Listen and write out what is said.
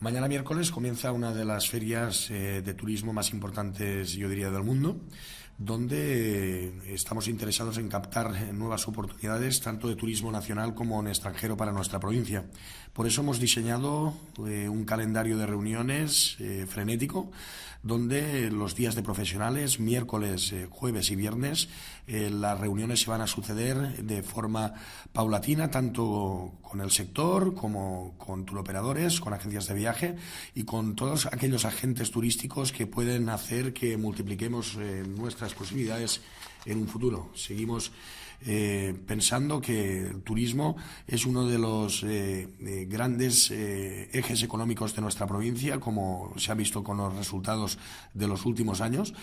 Mañana miércoles comienza una de las ferias eh, de turismo más importantes, yo diría, del mundo donde eh, estamos interesados en captar eh, nuevas oportunidades, tanto de turismo nacional como en extranjero para nuestra provincia. Por eso hemos diseñado eh, un calendario de reuniones frenético, donde los días de profesionales, miércoles, jueves y viernes, las reuniones se van a suceder de forma paulatina, tanto con el sector como con turoperadores, con agencias de viaje y con todos aquellos agentes turísticos que pueden hacer que multipliquemos nuestras posibilidades en un futuro. Seguimos eh, pensando que el turismo es uno de los eh, eh, grandes ejes económicos de nuestra provincia, como se ha visto con los resultados de los últimos años.